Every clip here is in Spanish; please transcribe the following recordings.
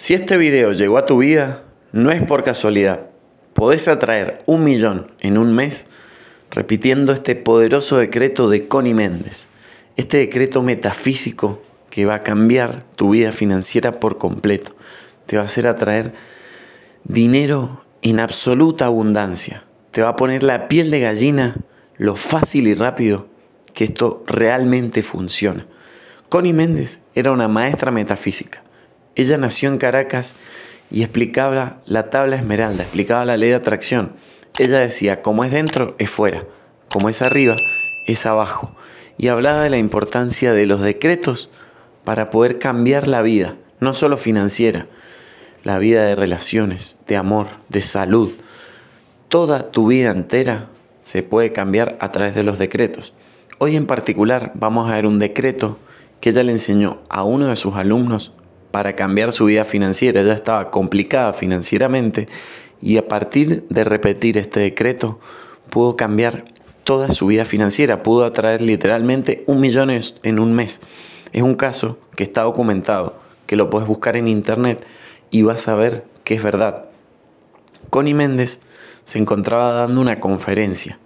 Si este video llegó a tu vida, no es por casualidad. Podés atraer un millón en un mes repitiendo este poderoso decreto de Connie Méndez. Este decreto metafísico que va a cambiar tu vida financiera por completo. Te va a hacer atraer dinero en absoluta abundancia. Te va a poner la piel de gallina lo fácil y rápido que esto realmente funciona. Connie Méndez era una maestra metafísica ella nació en Caracas y explicaba la tabla esmeralda, explicaba la ley de atracción. Ella decía, como es dentro, es fuera, como es arriba, es abajo. Y hablaba de la importancia de los decretos para poder cambiar la vida, no solo financiera, la vida de relaciones, de amor, de salud. Toda tu vida entera se puede cambiar a través de los decretos. Hoy en particular vamos a ver un decreto que ella le enseñó a uno de sus alumnos para cambiar su vida financiera. Ella estaba complicada financieramente y a partir de repetir este decreto pudo cambiar toda su vida financiera, pudo atraer literalmente un millón en un mes. Es un caso que está documentado, que lo puedes buscar en internet y vas a ver que es verdad. Connie Méndez se encontraba dando una conferencia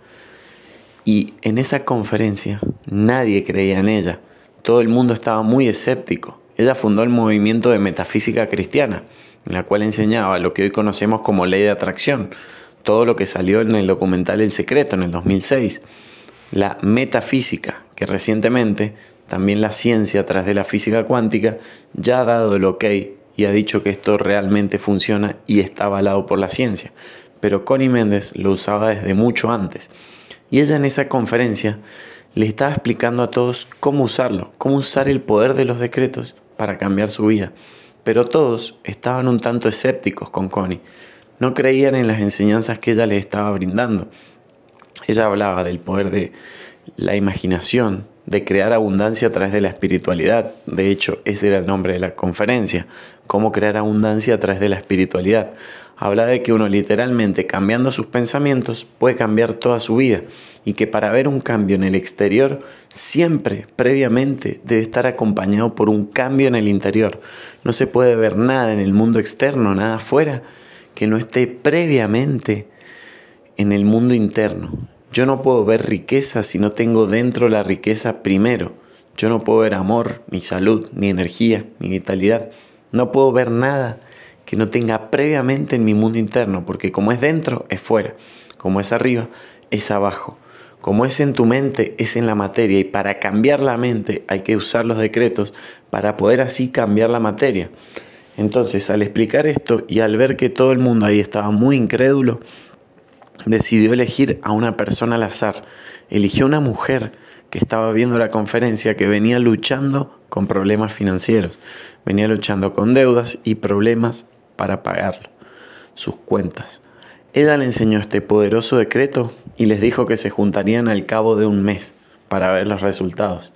y en esa conferencia nadie creía en ella. Todo el mundo estaba muy escéptico ella fundó el movimiento de metafísica cristiana, en la cual enseñaba lo que hoy conocemos como ley de atracción, todo lo que salió en el documental El Secreto en el 2006, la metafísica, que recientemente también la ciencia tras de la física cuántica ya ha dado el ok y ha dicho que esto realmente funciona y está avalado por la ciencia. Pero Connie Méndez lo usaba desde mucho antes. Y ella en esa conferencia le estaba explicando a todos cómo usarlo, cómo usar el poder de los decretos para cambiar su vida. Pero todos estaban un tanto escépticos con Connie. No creían en las enseñanzas que ella les estaba brindando. Ella hablaba del poder de la imaginación, de crear abundancia a través de la espiritualidad. De hecho, ese era el nombre de la conferencia, cómo crear abundancia a través de la espiritualidad. Habla de que uno literalmente cambiando sus pensamientos puede cambiar toda su vida y que para ver un cambio en el exterior siempre previamente debe estar acompañado por un cambio en el interior. No se puede ver nada en el mundo externo, nada afuera, que no esté previamente en el mundo interno, yo no puedo ver riqueza si no tengo dentro la riqueza primero. Yo no puedo ver amor, ni salud, ni energía, ni vitalidad. No puedo ver nada que no tenga previamente en mi mundo interno, porque como es dentro, es fuera. Como es arriba, es abajo. Como es en tu mente, es en la materia. Y para cambiar la mente hay que usar los decretos para poder así cambiar la materia. Entonces, al explicar esto y al ver que todo el mundo ahí estaba muy incrédulo, decidió elegir a una persona al azar. Eligió a una mujer que estaba viendo la conferencia que venía luchando con problemas financieros, venía luchando con deudas y problemas para pagar sus cuentas. Ella le enseñó este poderoso decreto y les dijo que se juntarían al cabo de un mes para ver los resultados.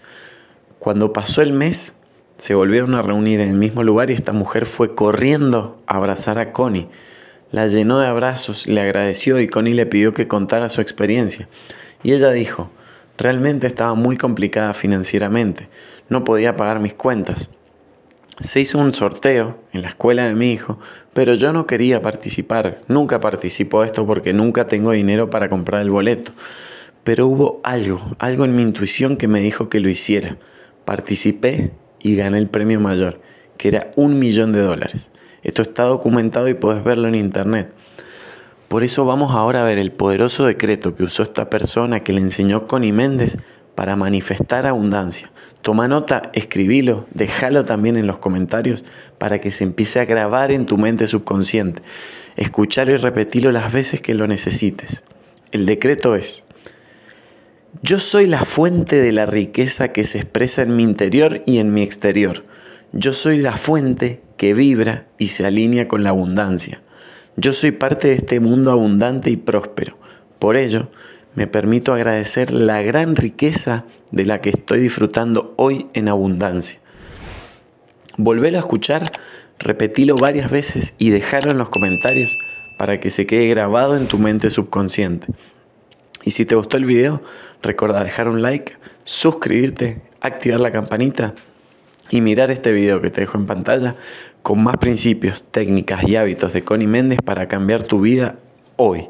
Cuando pasó el mes, se volvieron a reunir en el mismo lugar y esta mujer fue corriendo a abrazar a Connie la llenó de abrazos, le agradeció y Connie le pidió que contara su experiencia. Y ella dijo, realmente estaba muy complicada financieramente, no podía pagar mis cuentas. Se hizo un sorteo en la escuela de mi hijo, pero yo no quería participar, nunca participo de esto porque nunca tengo dinero para comprar el boleto. Pero hubo algo, algo en mi intuición que me dijo que lo hiciera. Participé y gané el premio mayor que era un millón de dólares. Esto está documentado y podés verlo en internet. Por eso vamos ahora a ver el poderoso decreto que usó esta persona que le enseñó Connie Méndez para manifestar abundancia. Toma nota, escribilo, déjalo también en los comentarios para que se empiece a grabar en tu mente subconsciente. Escuchalo y repetilo las veces que lo necesites. El decreto es, yo soy la fuente de la riqueza que se expresa en mi interior y en mi exterior. Yo soy la fuente que vibra y se alinea con la abundancia. Yo soy parte de este mundo abundante y próspero. Por ello, me permito agradecer la gran riqueza de la que estoy disfrutando hoy en abundancia. Volver a escuchar, repetilo varias veces y dejarlo en los comentarios para que se quede grabado en tu mente subconsciente. Y si te gustó el video, recuerda dejar un like, suscribirte, activar la campanita y mirar este video que te dejo en pantalla con más principios, técnicas y hábitos de Connie Méndez para cambiar tu vida hoy.